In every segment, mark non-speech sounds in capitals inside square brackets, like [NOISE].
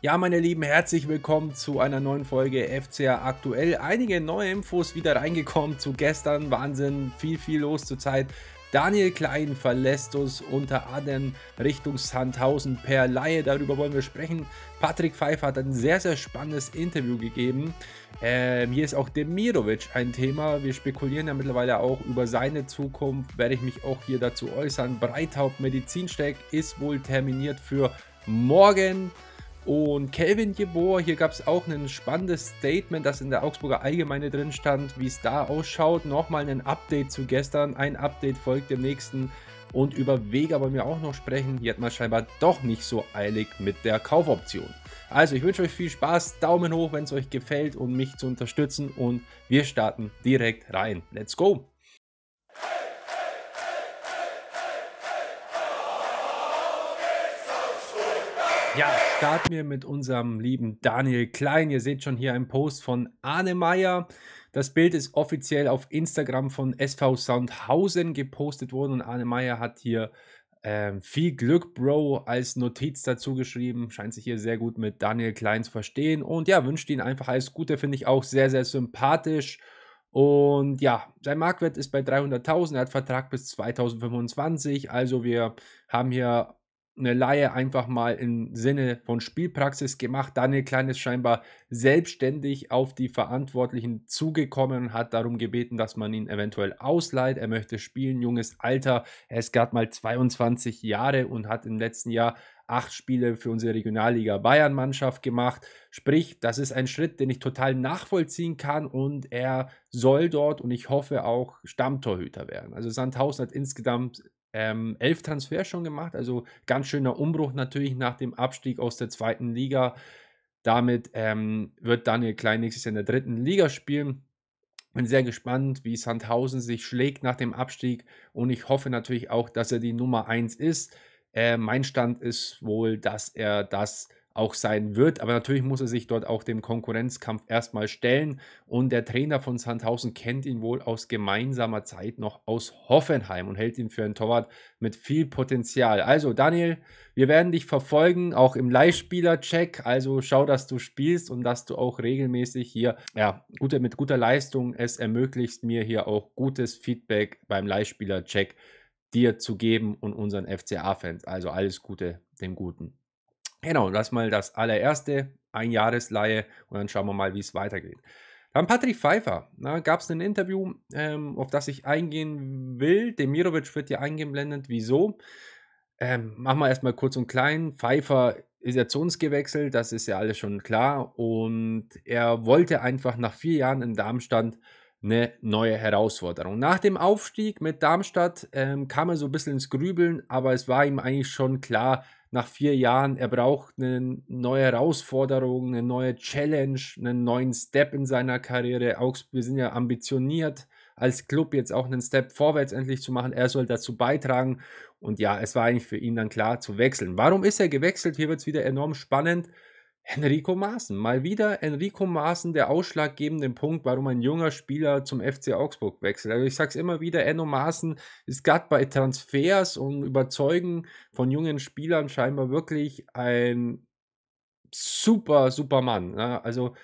Ja, meine Lieben, herzlich willkommen zu einer neuen Folge FCA aktuell. Einige neue Infos wieder reingekommen zu gestern. Wahnsinn, viel, viel los zur Zeit. Daniel Klein verlässt uns unter anderem Richtung Sandhausen per Laie. Darüber wollen wir sprechen. Patrick Pfeiffer hat ein sehr, sehr spannendes Interview gegeben. Ähm, hier ist auch Demirovic ein Thema. Wir spekulieren ja mittlerweile auch über seine Zukunft. Werde ich mich auch hier dazu äußern. Breithaupt Medizinsteck ist wohl terminiert für morgen. Und Kelvin Jeboer, hier gab es auch ein spannendes Statement, das in der Augsburger Allgemeine drin stand, wie es da ausschaut. Nochmal ein Update zu gestern. Ein Update folgt dem nächsten. Und über Vega wollen wir auch noch sprechen. Hier hat man scheinbar doch nicht so eilig mit der Kaufoption. Also, ich wünsche euch viel Spaß. Daumen hoch, wenn es euch gefällt, um mich zu unterstützen. Und wir starten direkt rein. Let's go! Ja, starten wir mit unserem lieben Daniel Klein. Ihr seht schon hier einen Post von Arne Meyer. Das Bild ist offiziell auf Instagram von SV Soundhausen gepostet worden und Arne Meyer hat hier ähm, viel Glück, Bro, als Notiz dazu geschrieben. Scheint sich hier sehr gut mit Daniel Klein zu verstehen. Und ja, wünscht ihn einfach alles Gute. Finde ich auch sehr, sehr sympathisch. Und ja, sein Marktwert ist bei 300.000. Er hat Vertrag bis 2025. Also wir haben hier eine Laie einfach mal im Sinne von Spielpraxis gemacht. Daniel Klein ist scheinbar selbstständig auf die Verantwortlichen zugekommen und hat darum gebeten, dass man ihn eventuell ausleiht. Er möchte spielen, junges Alter. Er ist gerade mal 22 Jahre und hat im letzten Jahr acht Spiele für unsere Regionalliga Bayern-Mannschaft gemacht. Sprich, das ist ein Schritt, den ich total nachvollziehen kann und er soll dort und ich hoffe auch Stammtorhüter werden. Also Sandhausen hat insgesamt ähm, elf Transfers schon gemacht, also ganz schöner Umbruch natürlich nach dem Abstieg aus der zweiten Liga. Damit ähm, wird Daniel Klein nächstes Jahr in der dritten Liga spielen. Bin sehr gespannt, wie Sandhausen sich schlägt nach dem Abstieg und ich hoffe natürlich auch, dass er die Nummer 1 ist. Äh, mein Stand ist wohl, dass er das auch sein wird. Aber natürlich muss er sich dort auch dem Konkurrenzkampf erstmal stellen. Und der Trainer von Sandhausen kennt ihn wohl aus gemeinsamer Zeit noch aus Hoffenheim und hält ihn für einen Torwart mit viel Potenzial. Also Daniel, wir werden dich verfolgen, auch im Leihspieler-Check. Also schau, dass du spielst und dass du auch regelmäßig hier ja, gute, mit guter Leistung es ermöglicht, mir hier auch gutes Feedback beim Leihspieler-Check dir zu geben und unseren FCA-Fans. Also alles Gute dem Guten. Genau, das mal das allererste, Einjahresleihe und dann schauen wir mal, wie es weitergeht. Dann Patrick Pfeiffer, da ne, gab es ein Interview, ähm, auf das ich eingehen will. Demirovic wird hier eingeblendet, wieso? Ähm, machen wir erstmal kurz und klein. Pfeiffer ist ja zu uns gewechselt, das ist ja alles schon klar. Und er wollte einfach nach vier Jahren in Darmstadt eine neue Herausforderung. Nach dem Aufstieg mit Darmstadt ähm, kam er so ein bisschen ins Grübeln, aber es war ihm eigentlich schon klar, nach vier Jahren, er braucht eine neue Herausforderung, eine neue Challenge, einen neuen Step in seiner Karriere. Augsburg, wir sind ja ambitioniert als Club jetzt auch einen Step vorwärts endlich zu machen. Er soll dazu beitragen. Und ja, es war eigentlich für ihn dann klar zu wechseln. Warum ist er gewechselt? Hier wird es wieder enorm spannend. Enrico Maaßen. Mal wieder Enrico Maaßen der ausschlaggebende Punkt, warum ein junger Spieler zum FC Augsburg wechselt. Also ich sage es immer wieder, Enno Maaßen ist gerade bei Transfers und Überzeugen von jungen Spielern scheinbar wirklich ein super, super Mann. Ne? Also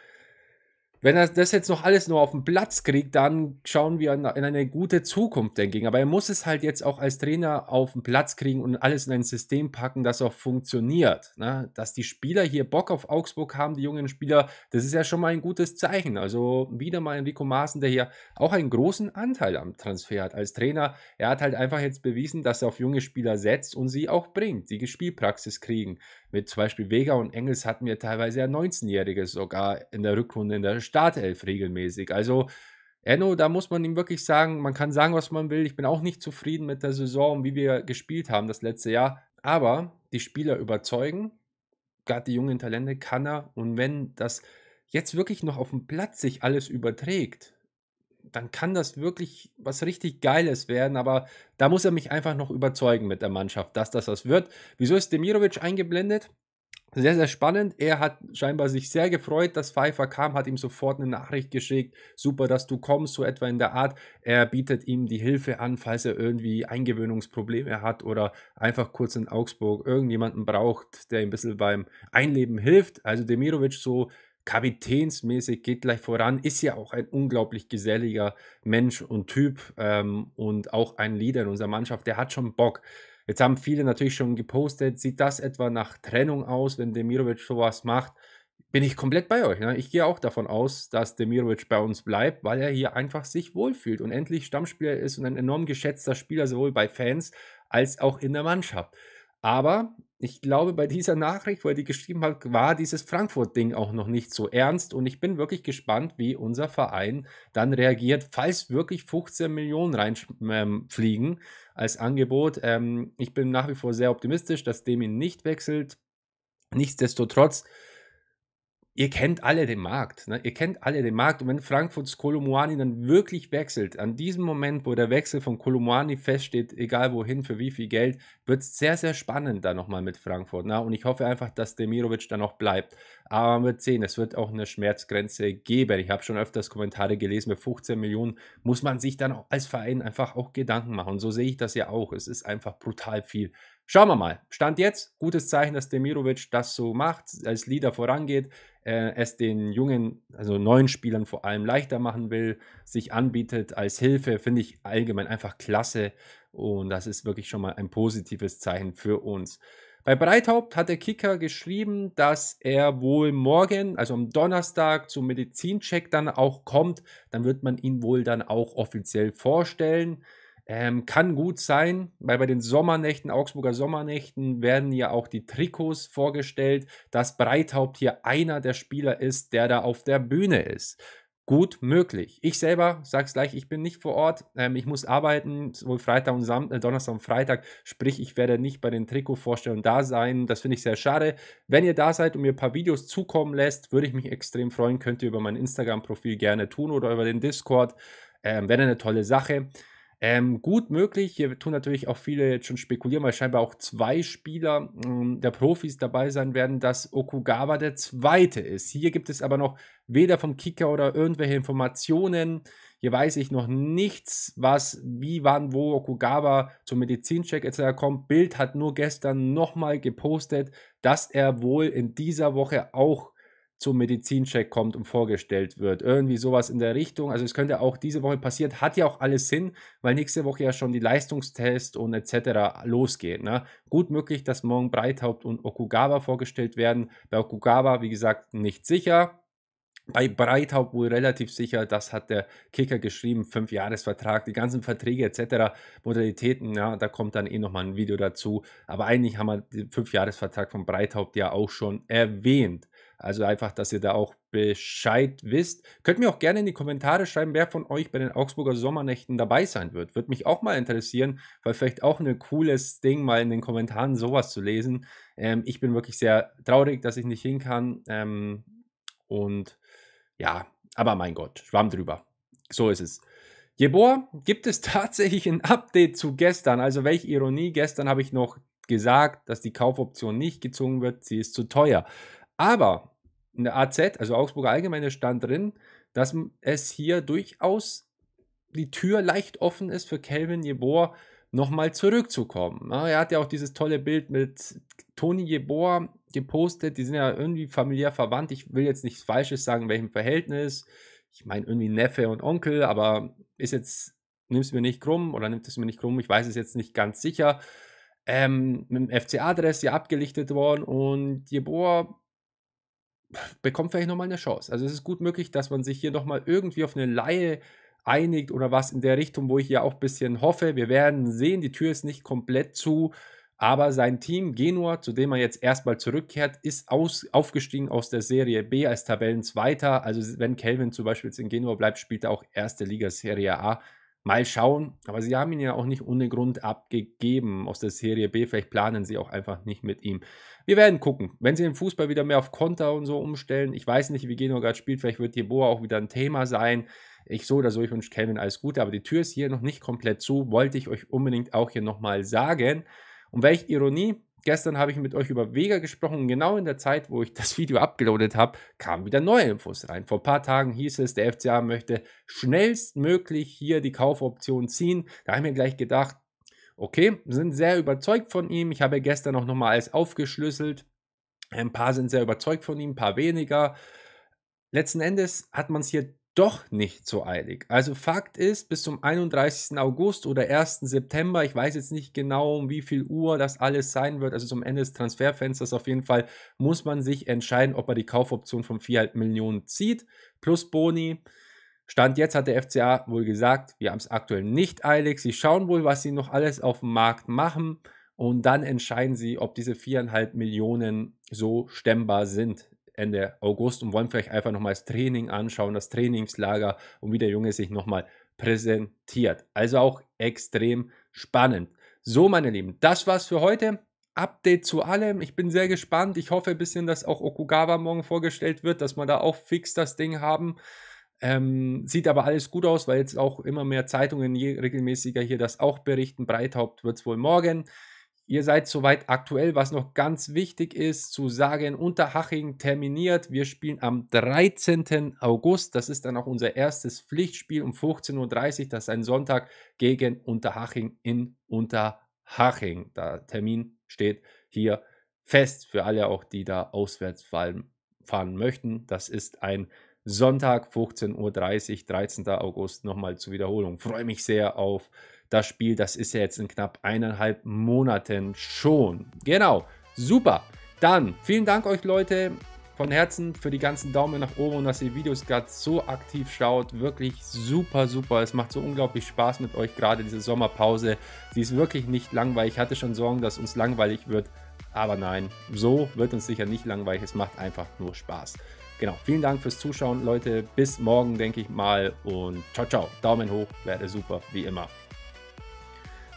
wenn er das jetzt noch alles nur auf den Platz kriegt, dann schauen wir in eine gute Zukunft dagegen. Aber er muss es halt jetzt auch als Trainer auf den Platz kriegen und alles in ein System packen, das auch funktioniert. Ne? Dass die Spieler hier Bock auf Augsburg haben, die jungen Spieler, das ist ja schon mal ein gutes Zeichen. Also wieder mal Enrico Maaßen, der hier auch einen großen Anteil am Transfer hat als Trainer. Er hat halt einfach jetzt bewiesen, dass er auf junge Spieler setzt und sie auch bringt, die Spielpraxis kriegen. Mit zum Beispiel Vega und Engels hatten wir teilweise ja 19-Jährige sogar in der Rückrunde in der Stadt Startelf regelmäßig. Also Enno, da muss man ihm wirklich sagen, man kann sagen, was man will. Ich bin auch nicht zufrieden mit der Saison, wie wir gespielt haben das letzte Jahr. Aber die Spieler überzeugen, gerade die jungen Talente kann er. Und wenn das jetzt wirklich noch auf dem Platz sich alles überträgt, dann kann das wirklich was richtig Geiles werden. Aber da muss er mich einfach noch überzeugen mit der Mannschaft, dass das was wird. Wieso ist Demirovic eingeblendet? Sehr, sehr spannend. Er hat scheinbar sich sehr gefreut, dass Pfeiffer kam, hat ihm sofort eine Nachricht geschickt. Super, dass du kommst, so etwa in der Art. Er bietet ihm die Hilfe an, falls er irgendwie Eingewöhnungsprobleme hat oder einfach kurz in Augsburg irgendjemanden braucht, der ihm ein bisschen beim Einleben hilft. Also Demirovic so kapitänsmäßig geht gleich voran, ist ja auch ein unglaublich geselliger Mensch und Typ ähm, und auch ein Leader in unserer Mannschaft. Der hat schon Bock. Jetzt haben viele natürlich schon gepostet, sieht das etwa nach Trennung aus, wenn Demirovic sowas macht? Bin ich komplett bei euch. Ne? Ich gehe auch davon aus, dass Demirovic bei uns bleibt, weil er hier einfach sich wohlfühlt und endlich Stammspieler ist und ein enorm geschätzter Spieler sowohl bei Fans als auch in der Mannschaft. Aber ich glaube, bei dieser Nachricht, wo er die geschrieben hat, war dieses Frankfurt-Ding auch noch nicht so ernst. Und ich bin wirklich gespannt, wie unser Verein dann reagiert, falls wirklich 15 Millionen reinfliegen ähm, als Angebot. Ähm, ich bin nach wie vor sehr optimistisch, dass Demi nicht wechselt. Nichtsdestotrotz ihr kennt alle den Markt. Ne? Ihr kennt alle den Markt. Und wenn Frankfurts Kolomuani dann wirklich wechselt, an diesem Moment, wo der Wechsel von Kolomuani feststeht, egal wohin, für wie viel Geld, wird es sehr, sehr spannend da nochmal mit Frankfurt. Ne? Und ich hoffe einfach, dass Demirovic da noch bleibt. Aber man wird sehen, es wird auch eine Schmerzgrenze geben. Ich habe schon öfters Kommentare gelesen, mit 15 Millionen muss man sich dann als Verein einfach auch Gedanken machen. Und so sehe ich das ja auch. Es ist einfach brutal viel. Schauen wir mal. Stand jetzt, gutes Zeichen, dass Demirovic das so macht, als Leader vorangeht, äh, es den jungen, also neuen Spielern vor allem leichter machen will, sich anbietet als Hilfe, finde ich allgemein einfach klasse. Und das ist wirklich schon mal ein positives Zeichen für uns. Bei Breithaupt hat der Kicker geschrieben, dass er wohl morgen, also am Donnerstag, zum Medizincheck dann auch kommt. Dann wird man ihn wohl dann auch offiziell vorstellen. Ähm, kann gut sein, weil bei den Sommernächten, Augsburger Sommernächten, werden ja auch die Trikots vorgestellt, dass Breithaupt hier einer der Spieler ist, der da auf der Bühne ist. Gut möglich. Ich selber sag's gleich, ich bin nicht vor Ort. Ähm, ich muss arbeiten, sowohl Freitag und Sam äh, Donnerstag und Freitag. Sprich, ich werde nicht bei den Trikotvorstellungen da sein. Das finde ich sehr schade. Wenn ihr da seid und mir ein paar Videos zukommen lässt, würde ich mich extrem freuen. Könnt ihr über mein Instagram-Profil gerne tun oder über den Discord. Ähm, wäre eine tolle Sache. Ähm, gut möglich. Hier tun natürlich auch viele jetzt schon spekulieren, weil scheinbar auch zwei Spieler ähm, der Profis dabei sein werden, dass Okugawa der zweite ist. Hier gibt es aber noch weder vom Kicker oder irgendwelche Informationen. Hier weiß ich noch nichts, was, wie, wann, wo Okugawa zum Medizincheck etc. kommt. Bild hat nur gestern nochmal gepostet, dass er wohl in dieser Woche auch zum Medizincheck kommt und vorgestellt wird. Irgendwie sowas in der Richtung. Also es könnte auch diese Woche passieren. hat ja auch alles Sinn, weil nächste Woche ja schon die Leistungstests und etc. losgehen. Ne? Gut möglich, dass morgen Breithaupt und Okugawa vorgestellt werden. Bei Okugawa, wie gesagt, nicht sicher. Bei Breithaupt wohl relativ sicher, das hat der Kicker geschrieben, Fünf-Jahres-Vertrag, die ganzen Verträge etc., Modalitäten, ja, da kommt dann eh nochmal ein Video dazu. Aber eigentlich haben wir den Fünf-Jahres-Vertrag von Breithaupt ja auch schon erwähnt. Also einfach, dass ihr da auch Bescheid wisst. Könnt mir auch gerne in die Kommentare schreiben, wer von euch bei den Augsburger Sommernächten dabei sein wird. Würde mich auch mal interessieren, weil vielleicht auch ein cooles Ding, mal in den Kommentaren sowas zu lesen. Ähm, ich bin wirklich sehr traurig, dass ich nicht hin kann. Ähm, und ja, aber mein Gott, schwamm drüber. So ist es. Jeboa, gibt es [LAUGHS] tatsächlich ein Update zu gestern? Also welche Ironie, gestern habe ich noch gesagt, dass die Kaufoption nicht gezogen wird, sie ist zu teuer. Aber in der AZ, also Augsburger Allgemeine, stand drin, dass es hier durchaus die Tür leicht offen ist für Kelvin Jeboer nochmal zurückzukommen. Ne? Er hat ja auch dieses tolle Bild mit Toni Jeboer gepostet. Die sind ja irgendwie familiär verwandt. Ich will jetzt nichts Falsches sagen, in welchem Verhältnis. Ich meine irgendwie Neffe und Onkel, aber ist jetzt, nimmst mir nicht krumm oder nimmt es mir nicht krumm, ich weiß es jetzt nicht ganz sicher. Ähm, mit dem FCA-Dress ja abgelichtet worden und Jeboer bekommt vielleicht nochmal eine Chance. Also es ist gut möglich, dass man sich hier nochmal irgendwie auf eine Laie einigt oder was in der Richtung, wo ich ja auch ein bisschen hoffe. Wir werden sehen, die Tür ist nicht komplett zu, aber sein Team Genua, zu dem er jetzt erstmal zurückkehrt, ist aus, aufgestiegen aus der Serie B als Tabellenzweiter. Also wenn Kelvin zum Beispiel jetzt in Genua bleibt, spielt er auch erste Liga Serie A. Mal schauen, aber sie haben ihn ja auch nicht ohne Grund abgegeben aus der Serie B. Vielleicht planen sie auch einfach nicht mit ihm. Wir werden gucken. Wenn sie den Fußball wieder mehr auf Konter und so umstellen, ich weiß nicht, wie Geno gerade spielt, vielleicht wird Jeboa auch wieder ein Thema sein. Ich so oder so, ich wünsche Kevin alles Gute, aber die Tür ist hier noch nicht komplett zu, wollte ich euch unbedingt auch hier nochmal sagen. Und welche Ironie, Gestern habe ich mit euch über Vega gesprochen. Genau in der Zeit, wo ich das [LAUGHS] Video abgeloadet habe, kamen wieder neue Infos rein. Vor ein paar Tagen hieß es, der FCA möchte schnellstmöglich hier die Kaufoption ziehen. Da habe ich mir gleich gedacht, okay, sind sehr überzeugt von ihm. Ich habe gestern auch nochmal alles aufgeschlüsselt. Ein paar sind sehr überzeugt von ihm, ein paar weniger. Letzten Endes hat man es hier doch nicht so eilig. Also Fakt ist, bis zum 31. August oder 1. September, ich weiß jetzt nicht genau, um wie viel Uhr das alles sein wird, also zum Ende des Transferfensters auf jeden Fall, muss man sich entscheiden, ob er die Kaufoption von 4,5 Millionen zieht, plus Boni. Stand jetzt hat der FCA wohl gesagt, wir haben es aktuell nicht eilig. Sie schauen wohl, was sie noch alles auf dem Markt machen und dann entscheiden sie, ob diese 4,5 Millionen so stemmbar sind. Ende August und wollen vielleicht einfach nochmal das Training anschauen, das Trainingslager und wie der Junge sich nochmal präsentiert. Also auch extrem spannend. So, meine Lieben, das war's für heute. Update zu allem. Ich bin sehr gespannt. Ich hoffe ein bisschen, dass auch Okugawa morgen vorgestellt wird, dass wir da auch fix das Ding haben. Ähm, sieht aber alles gut aus, weil jetzt auch immer mehr Zeitungen regelmäßiger hier das auch berichten. Breithaupt wird es wohl morgen. Ihr seid soweit aktuell, was noch ganz wichtig ist, zu sagen, Unterhaching terminiert. Wir spielen am 13. August. Das ist dann auch unser erstes Pflichtspiel um 15.30 Uhr. Das ist ein Sonntag gegen Unterhaching in Unterhaching. Der Termin steht hier fest für alle auch, die da auswärts fahren, fahren möchten. Das ist ein Sonntag 15.30 Uhr, 13. August. Nochmal zur Wiederholung. Freue mich sehr auf das Spiel, das ist ja jetzt in knapp eineinhalb Monaten schon. Genau, super. Dann vielen Dank euch Leute von Herzen für die ganzen Daumen nach oben und dass ihr Videos gerade so aktiv schaut. Wirklich super, super. Es macht so unglaublich Spaß mit euch, gerade diese Sommerpause. Sie ist wirklich nicht langweilig. Ich hatte schon Sorgen, dass uns langweilig wird. Aber nein, so wird uns sicher nicht langweilig. Es macht einfach nur Spaß. Genau, vielen Dank fürs Zuschauen, Leute. Bis morgen, denke ich mal. Und ciao, ciao. Daumen hoch, wäre super, wie immer.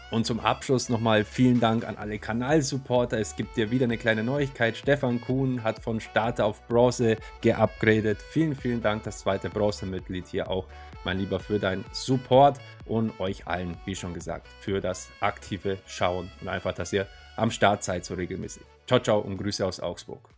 Und zum Abschluss nochmal vielen Dank an alle Kanalsupporter. Es gibt dir wieder eine kleine Neuigkeit. Stefan Kuhn hat von Starter auf Bronze geupgradet. Vielen, vielen Dank, das zweite Bronze-Mitglied hier auch, mein Lieber, für deinen Support und euch allen, wie schon gesagt, für das aktive Schauen und einfach, dass ihr am Start seid so regelmäßig. Ciao, ciao und Grüße aus Augsburg.